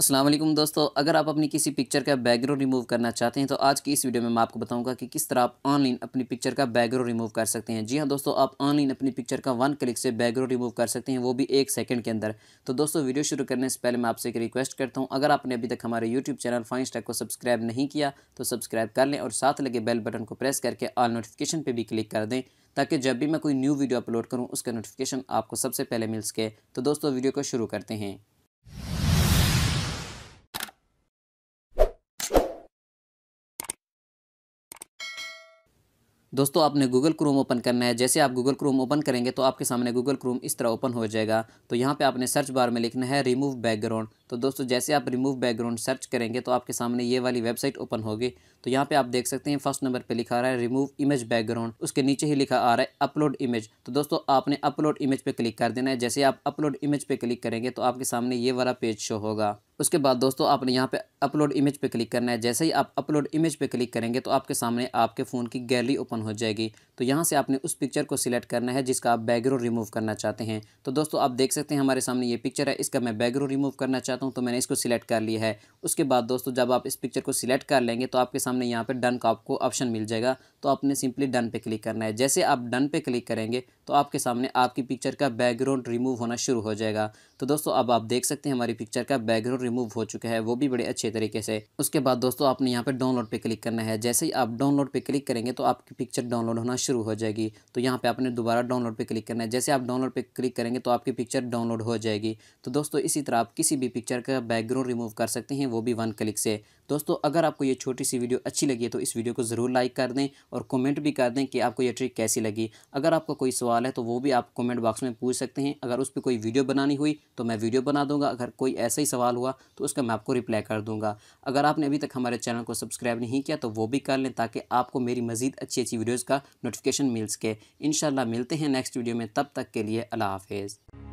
असलम दोस्तों अगर आप अपनी किसी पिक्चर का बैकग्राउंड रिमूव करना चाहते हैं तो आज की इस वीडियो में मैं आपको बताऊंगा कि किस तरह आप ऑनलाइन अपनी पिक्चर का बैकग्राउंड रिमूव कर सकते हैं जी हाँ दोस्तों आप ऑनलाइन अपनी पिक्चर का वन क्लिक से बैकग्राउंड रिमूव कर सकते हैं वो भी एक सेकंड के अंदर तो दोस्तों वीडियो शुरू करने से पहले मैं आपसे एक रिक्वेस्ट करता हूँ अगर आपने अभी तक हमारे यूट्यूब चैनल फाइन स्टैक को सब्सक्राइब नहीं किया तो सब्सक्राइब कर लें और साथ लगे बेल बटन को प्रेस करके ऑल नोटिफिकेशन पर भी क्लिक कर दें ताकि जब भी मैं कोई न्यू वीडियो अपलोड करूँ उसका नोटिफिकेशन आपको सबसे पहले मिल सके तो दोस्तों वीडियो को शुरू करते हैं दोस्तों आपने गूगल क्रोम ओपन करना है जैसे आप गूगल क्रोम ओपन करेंगे तो आपके सामने गूगल क्रोम इस तरह ओपन हो जाएगा तो यहाँ पे आपने सर्च बार में लिखना है रिमूव बैकग्राउंड तो दोस्तों जैसे आप रिमूव बैकग्राउंड सर्च करेंगे तो आपके सामने ये वाली वेबसाइट ओपन होगी तो यहाँ पे आप देख सकते हैं फर्स्ट नंबर पर लिखा रहा है रिमूव इमेज बैकग्राउंड उसके नीचे ही लिखा आ रहा है अपलोड इमेज तो दोस्तों आपने अपलोड इमेज पर क्लिक कर देना है जैसे आप अपलोड इमेज पर क्लिक करेंगे तो आपके सामने ये वाला पेज शो होगा उसके बाद दोस्तों आपने यहाँ पे अपलोड इमेज पे क्लिक करना है जैसे ही आप अपलोड इमेज पे क्लिक करेंगे तो आपके सामने आपके फ़ोन की गैलरी ओपन हो जाएगी तो यहाँ से आपने उस पिक्चर को सिलेक्ट करना है जिसका आप बैकग्राउंड रिमूव करना चाहते हैं तो दोस्तों आप देख सकते हैं हमारे सामने ये पिक्चर है इसका मैं बैकग्राउंड रिमूव करना चाहता हूँ तो मैंने इसको सिलेक्ट कर लिया है उसके बाद दोस्तों जब आप इस पिक्चर को सिलेक्ट कर लेंगे तो आपके सामने यहाँ पर डन का आपको ऑप्शन मिल जाएगा तो आपने सिंपली डन पे क्लिक करना है जैसे आप डन पे क्लिक करेंगे तो आपके सामने आपकी पिक्चर का बैकग्राउंड रिमूव होना शुरू हो जाएगा तो दोस्तों अब आप देख सकते हैं हमारी पिक्चर का बैकग्राउंड रिमूव हो चुका है वो भी बड़े अच्छे तरीके से उसके बाद दोस्तों आपने यहाँ पर डाउनलोड पे क्लिक करना है जैसे ही आप डाउनलोड पर क्लिक करेंगे तो आपकी पिक्चर डाउनलोड होना शुरू हो जाएगी तो यहाँ पर आपने दोबारा डाउनलोड पर क्लिक करना है जैसे आप डाउनलोड पे क्लिक करेंगे तो आपकी पिक्चर डाउनलोड हो जाएगी तो दोस्तों इसी तरह आप किसी भी पिक्चर का बैकग्राउंड रिमूव कर सकते हैं वो भी वन क्लिक से दोस्तों अगर आपको ये छोटी सी वीडियो अच्छी लगी है तो इस वीडियो को ज़रूर लाइक कर दें और कमेंट भी कर दें कि आपको ये ट्रिक कैसी लगी अगर आपका कोई सवाल है तो वो भी आप कमेंट बॉक्स में पूछ सकते हैं अगर उस पर कोई वीडियो बनानी हुई तो मैं वीडियो बना दूंगा अगर कोई ऐसा ही सवाल हुआ तो उसका मैं आपको रिप्लाई कर दूँगा अगर आपने अभी तक हमारे चैनल को सब्सक्राइब नहीं किया तो वो भी कर लें ताकि आपको मेरी मजीद अच्छी अच्छी वीडियोज़ का नोटिफिकेशन मिल सके इन मिलते हैं नेक्स्ट वीडियो में तब तक के लिए अला हाफिज़